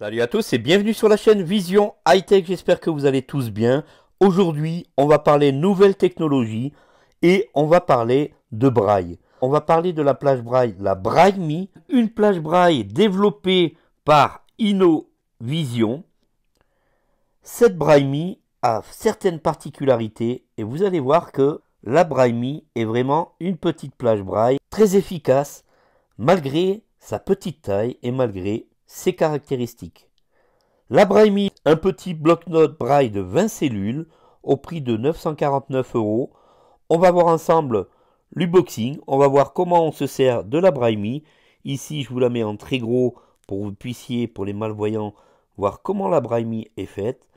Salut à tous et bienvenue sur la chaîne Vision High Tech, j'espère que vous allez tous bien. Aujourd'hui, on va parler nouvelles technologies et on va parler de braille. On va parler de la plage braille, la Braille une plage braille développée par vision Cette braille a certaines particularités et vous allez voir que la braille est vraiment une petite plage braille très efficace malgré sa petite taille et malgré ses caractéristiques. La Braille un petit bloc-notes Braille de 20 cellules au prix de 949 euros. On va voir ensemble l'unboxing, on va voir comment on se sert de la Braille Ici, je vous la mets en très gros pour que vous puissiez, pour les malvoyants, voir comment la Braille est faite.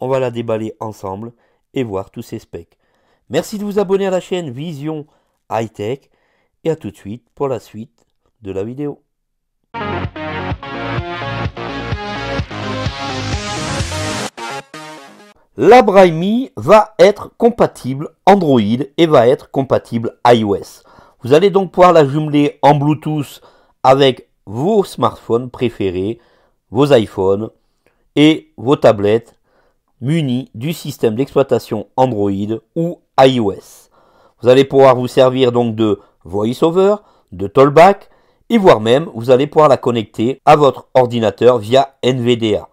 On va la déballer ensemble et voir tous ses specs. Merci de vous abonner à la chaîne Vision High Tech et à tout de suite pour la suite de la vidéo. La L'Abraimi va être compatible Android et va être compatible iOS. Vous allez donc pouvoir la jumeler en Bluetooth avec vos smartphones préférés, vos iPhones et vos tablettes munies du système d'exploitation Android ou iOS. Vous allez pouvoir vous servir donc de VoiceOver, de Tollback et voire même vous allez pouvoir la connecter à votre ordinateur via NVDA.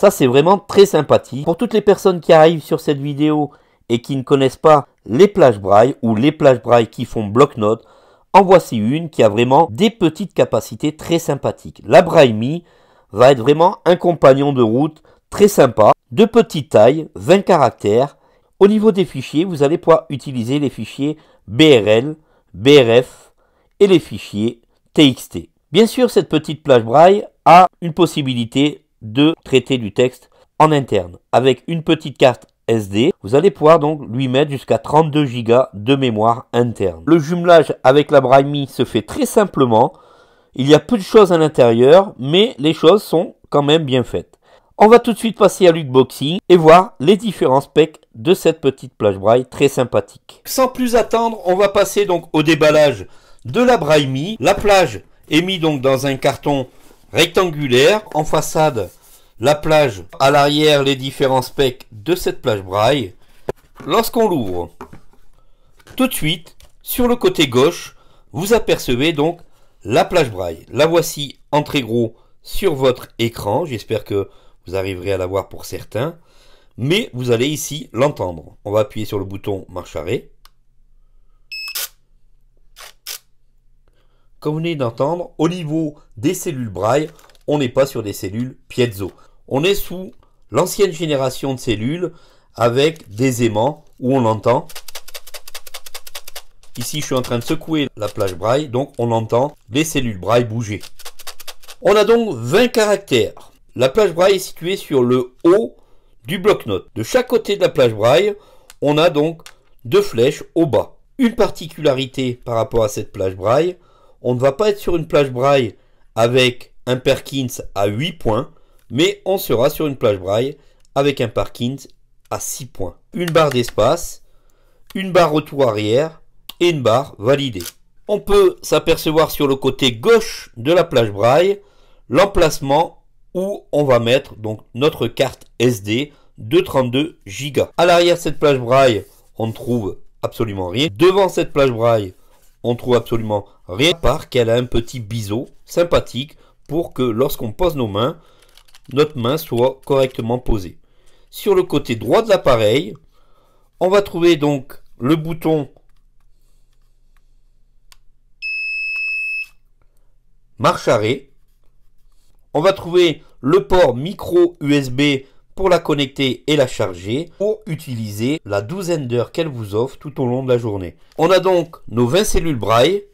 Ça, c'est vraiment très sympathique. Pour toutes les personnes qui arrivent sur cette vidéo et qui ne connaissent pas les plages braille ou les plages braille qui font bloc-notes, en voici une qui a vraiment des petites capacités très sympathiques. La Braille va être vraiment un compagnon de route très sympa, de petite taille, 20 caractères. Au niveau des fichiers, vous allez pouvoir utiliser les fichiers BRL, BRF et les fichiers TXT. Bien sûr, cette petite plage braille a une possibilité de traiter du texte en interne. Avec une petite carte SD, vous allez pouvoir donc lui mettre jusqu'à 32 Go de mémoire interne. Le jumelage avec la Mi se fait très simplement. Il y a peu de choses à l'intérieur, mais les choses sont quand même bien faites. On va tout de suite passer à l'Utboxing et voir les différents specs de cette petite plage braille très sympathique. Sans plus attendre, on va passer donc au déballage de la Mi. La plage est mise donc dans un carton rectangulaire. En façade, la plage. À l'arrière, les différents specs de cette plage braille. Lorsqu'on l'ouvre, tout de suite, sur le côté gauche, vous apercevez donc la plage braille. La voici en très gros sur votre écran. J'espère que vous arriverez à la voir pour certains. Mais vous allez ici l'entendre. On va appuyer sur le bouton marche arrêt. Comme vous venez d'entendre, au niveau des cellules Braille, on n'est pas sur des cellules piezo. On est sous l'ancienne génération de cellules avec des aimants où on entend. Ici, je suis en train de secouer la plage braille, donc on entend les cellules braille bouger. On a donc 20 caractères. La plage braille est située sur le haut du bloc-notes. De chaque côté de la plage braille, on a donc deux flèches au bas. Une particularité par rapport à cette plage braille, on ne va pas être sur une plage braille avec un Perkins à 8 points, mais on sera sur une plage braille avec un Perkins à 6 points. Une barre d'espace, une barre retour arrière et une barre validée. On peut s'apercevoir sur le côté gauche de la plage braille l'emplacement où on va mettre donc notre carte SD de 32 Go. À l'arrière de cette plage braille, on ne trouve absolument rien. Devant cette plage braille, on trouve absolument Rien à part qu'elle a un petit biseau sympathique pour que lorsqu'on pose nos mains, notre main soit correctement posée. Sur le côté droit de l'appareil, on va trouver donc le bouton marche arrêt. On va trouver le port micro USB pour la connecter et la charger pour utiliser la douzaine d'heures qu'elle vous offre tout au long de la journée. On a donc nos 20 cellules braille,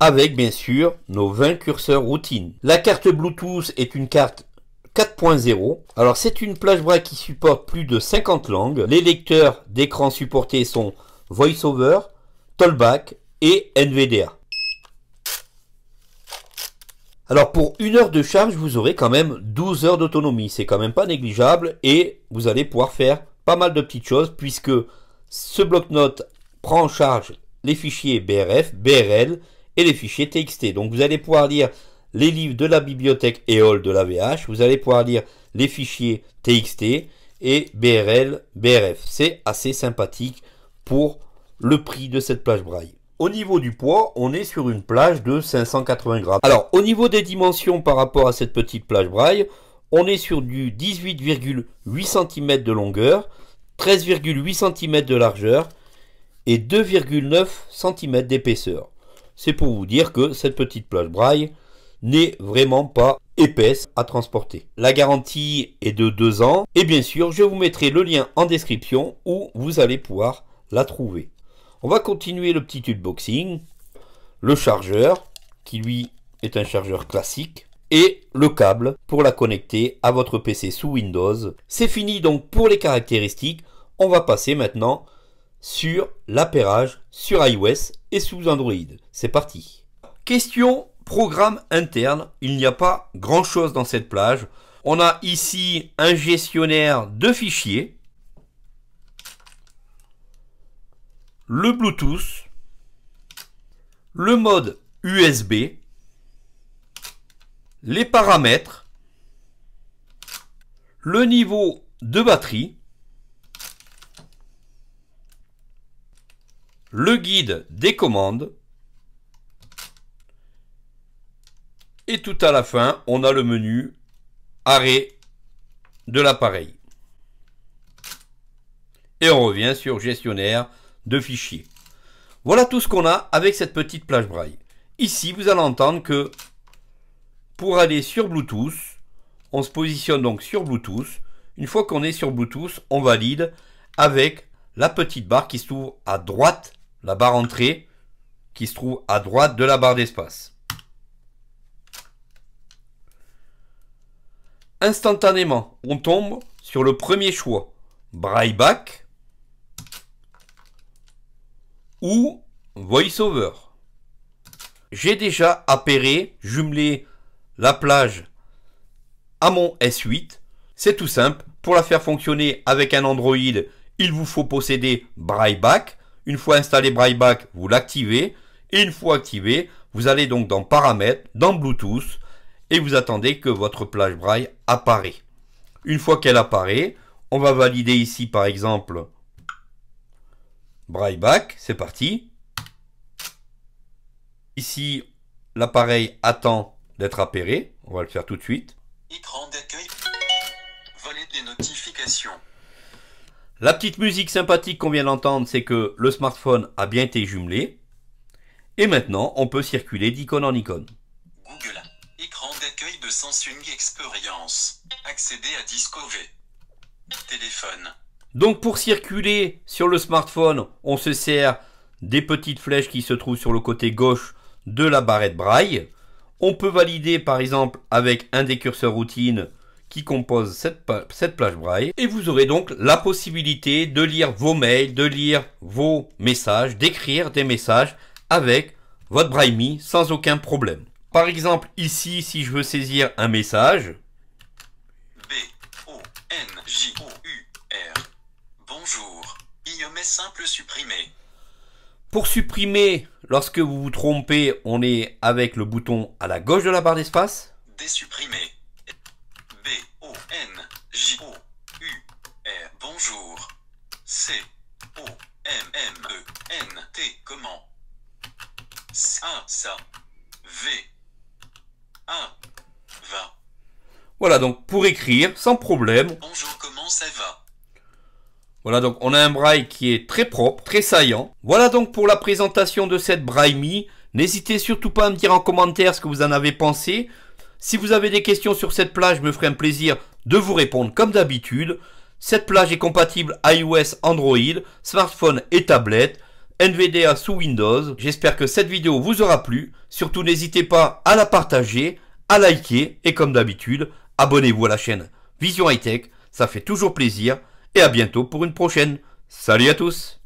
avec bien sûr nos 20 curseurs routines. La carte Bluetooth est une carte 4.0. Alors c'est une plage braille qui supporte plus de 50 langues. Les lecteurs d'écran supportés sont VoiceOver, Tollback et NVDA. Alors pour une heure de charge, vous aurez quand même 12 heures d'autonomie. C'est quand même pas négligeable et vous allez pouvoir faire pas mal de petites choses puisque ce bloc-notes prend en charge les fichiers BRF, BRL et les fichiers TXT. Donc vous allez pouvoir lire les livres de la bibliothèque EOL de la VH, vous allez pouvoir lire les fichiers TXT et BRL, BRF. C'est assez sympathique pour le prix de cette plage braille. Au niveau du poids, on est sur une plage de 580 grammes. Alors, au niveau des dimensions par rapport à cette petite plage braille, on est sur du 18,8 cm de longueur, 13,8 cm de largeur et 2,9 cm d'épaisseur. C'est pour vous dire que cette petite plage braille n'est vraiment pas épaisse à transporter. La garantie est de 2 ans et bien sûr je vous mettrai le lien en description où vous allez pouvoir la trouver. On va continuer le petit unboxing. Le chargeur qui lui est un chargeur classique et le câble pour la connecter à votre PC sous Windows. C'est fini donc pour les caractéristiques. On va passer maintenant sur l'appairage sur iOS et sous Android. C'est parti. Question programme interne. Il n'y a pas grand chose dans cette plage. On a ici un gestionnaire de fichiers. Le Bluetooth. Le mode USB. Les paramètres. Le niveau de batterie. le guide des commandes. Et tout à la fin, on a le menu arrêt de l'appareil. Et on revient sur gestionnaire de fichiers. Voilà tout ce qu'on a avec cette petite plage braille. Ici, vous allez entendre que pour aller sur Bluetooth, on se positionne donc sur Bluetooth. Une fois qu'on est sur Bluetooth, on valide avec la petite barre qui s'ouvre à droite la barre entrée qui se trouve à droite de la barre d'espace. Instantanément, on tombe sur le premier choix, Brailleback ou VoiceOver. J'ai déjà appairé, jumelé la plage à mon S8. C'est tout simple. Pour la faire fonctionner avec un Android, il vous faut posséder Brailleback. Une fois installé Brailleback, vous l'activez. Et une fois activé, vous allez donc dans Paramètres, dans Bluetooth, et vous attendez que votre plage Braille apparaît. Une fois qu'elle apparaît, on va valider ici par exemple Brailleback, c'est parti. Ici, l'appareil attend d'être appairé, on va le faire tout de suite. Écran d'accueil, des notifications. La petite musique sympathique qu'on vient d'entendre, c'est que le smartphone a bien été jumelé. Et maintenant, on peut circuler d'icône en icône. Google, écran d'accueil de Samsung Experience. Accéder à Téléphone. Donc pour circuler sur le smartphone, on se sert des petites flèches qui se trouvent sur le côté gauche de la barrette braille. On peut valider par exemple avec un des curseurs routines qui compose cette, plage braille. Et vous aurez donc la possibilité de lire vos mails, de lire vos messages, d'écrire des messages avec votre braille sans aucun problème. Par exemple, ici, si je veux saisir un message, N-J-O-U-R. Bonjour. IOMS simple supprimer. Pour supprimer, lorsque vous vous trompez, on est avec le bouton à la gauche de la barre d'espace. Désupprimer. O N J O U R bonjour C O M M E N T comment ça V A voilà donc pour écrire sans problème bonjour comment ça va voilà donc on a un braille qui est très propre, très saillant. Voilà donc pour la présentation de cette braille Mi. N'hésitez surtout pas à me dire en commentaire ce que vous en avez pensé. Si vous avez des questions sur cette plage, je me ferai un plaisir de vous répondre comme d'habitude. Cette plage est compatible iOS, Android, smartphone et tablette, NVDA sous Windows. J'espère que cette vidéo vous aura plu. Surtout n'hésitez pas à la partager, à liker et comme d'habitude, abonnez-vous à la chaîne Vision High Tech. Ça fait toujours plaisir et à bientôt pour une prochaine. Salut à tous